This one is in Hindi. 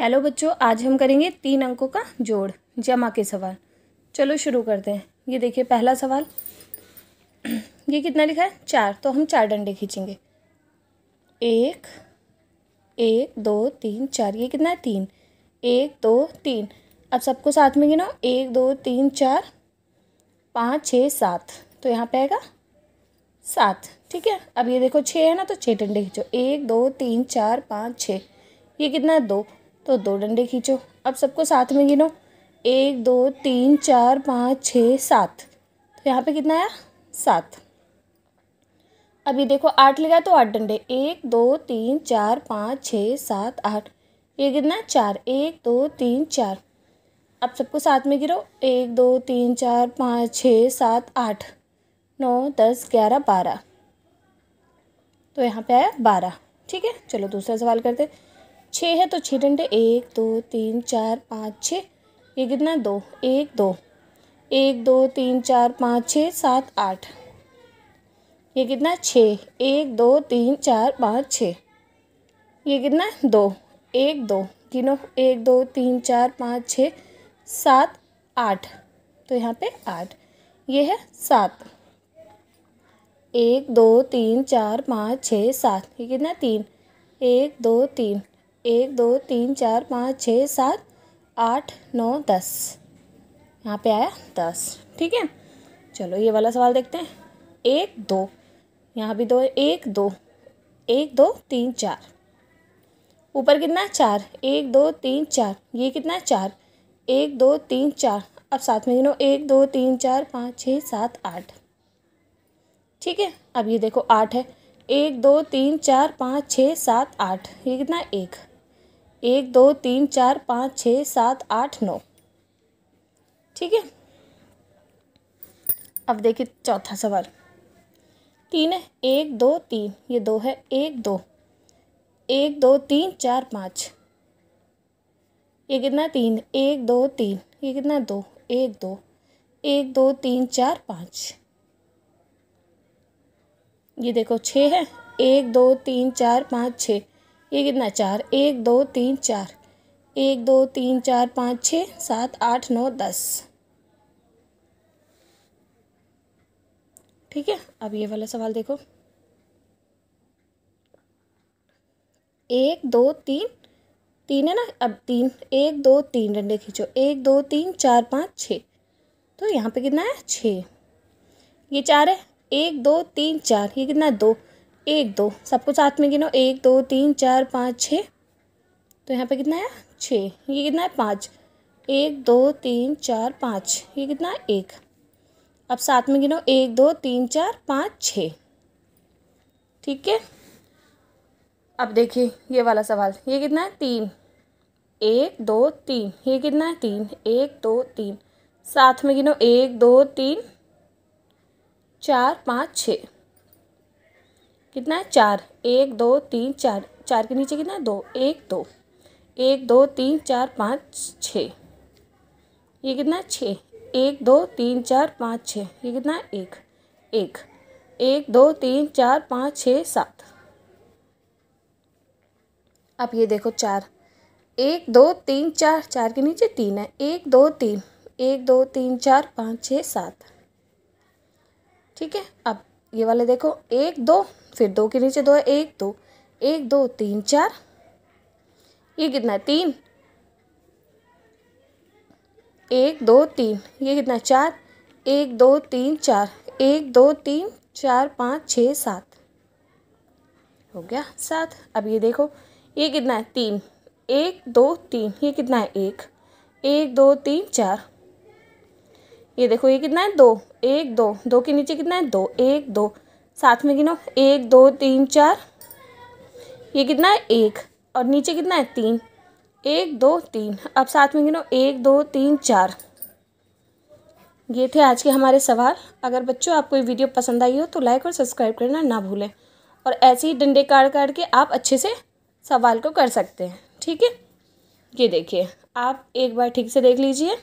हेलो बच्चों आज हम करेंगे तीन अंकों का जोड़ जमा के सवाल चलो शुरू करते हैं ये देखिए पहला सवाल ये कितना लिखा है चार तो हम चार डंडे खींचेंगे एक एक दो तीन चार ये कितना है तीन एक दो तीन अब सबको साथ में गिनाओ एक दो तीन चार पाँच छः सात तो यहाँ पे आएगा सात ठीक है अब ये देखो छः है ना तो छः डंडे खींचो एक दो तीन चार पाँच छः ये कितना है दो तो दो डंडे खींचो अब सबको साथ में गिनो एक दो तीन चार पाँच छः सात तो यहाँ पे कितना आया सात अभी देखो आठ लगा तो आठ डंडे एक दो तीन चार पाँच छः सात आठ ये कितना चार एक दो तीन चार अब सबको साथ में गिरो एक दो तीन चार पाँच छः सात आठ नौ दस ग्यारह बारह तो यहाँ पे आया बारह ठीक है चलो दूसरा सवाल करते छः है तो छः डंडे एक दो तीन चार पाँच छः ये कितना दो एक दो एक दो तीन चार पाँच छः सात आठ ये कितना छः एक दो तीन चार पाँच छः ये कितना दो एक दो गिनो एक दो तीन चार पाँच छः सात आठ तो यहाँ पे आठ ये है सात एक दो तीन चार पाँच छः सात ये कितना तीन एक दो तीन एक दो तीन चार पाँच छः सात आठ नौ दस यहाँ पे आया दस ठीक है चलो ये वाला सवाल देखते हैं एक दो यहाँ भी दो है एक दो एक दो तीन चार ऊपर कितना चार एक दो तीन चार ये कितना चार एक दो तीन चार अब साथ में गिनो एक दो तीन चार पाँच छः सात आठ ठीक है अब ये देखो आठ है एक दो तीन चार पाँच छः सात आठ ये कितना एक एक दो तीन चार पाँच छः सात आठ नौ ठीक है अब देखिए चौथा सवाल तीन है एक दो तीन ये दो है एक दो एक दो तीन चार पाँच ये कितना तीन एक दो तीन ये कितना दो एक दो एक दो तीन चार पाँच ये देखो छः है एक दो तीन चार पाँच छः ये कितना चार एक दो तीन चार एक दो तीन चार पाँच छः सात आठ नौ दस ठीक है अब ये वाला सवाल देखो एक दो तीन तीन है ना अब तीन एक दो तीन डंडे खींचो एक दो तीन चार पाँच छः तो यहाँ पे कितना है छ ये चार है एक दो तीन चार ये कितना है दो एक दो सबको साथ में गिनो एक दो तीन चार पाँच छः तो यहाँ पे कितना है छः ये कितना है पाँच एक दो तीन चार पाँच ये कितना है एक अब साथ में गिनो एक दो तीन चार पाँच छः ठीक है अब देखिए ये वाला सवाल ये कितना है तीन एक दो तीन ये कितना है तीन एक दो तीन साथ में गिनो एक दो तीन चार पाँच छः कितना है चार एक दो तीन चार चार के नीचे कितना है दो एक दो एक दो तीन चार पाँच छः ये कितना है छः एक दो तीन चार पाँच छः ये कितना है एक एक एक दो तीन चार पाँच छः सात अब ये देखो चार एक दो तीन चार चार के नीचे तीन है एक दो तीन एक दो तीन चार पाँच छः सात ठीक है अब ये वाले देखो एक दो फिर दो के नीचे दो है एक दो एक दो तीन चार ये कितना है तीन एक दो तीन ये कितना है चार एक दो तीन चार एक दो तीन चार पाँच छ सात हो गया सात अब ये देखो ये कितना है तीन एक दो तीन ये कितना है एक एक दो तीन चार ये देखो ये कितना है दो एक दो दो के नीचे कितना है दो एक दो साथ में गिनो एक दो तीन चार ये कितना है एक और नीचे कितना है तीन एक दो तीन अब साथ में गिनो एक दो तीन चार ये थे आज के हमारे सवाल अगर बच्चों आपको ये वीडियो पसंद आई हो तो लाइक और सब्सक्राइब करना ना भूलें और ऐसे ही डंडे काट काट के आप अच्छे से सवाल को कर सकते हैं ठीक है ये देखिए आप एक बार ठीक से देख लीजिए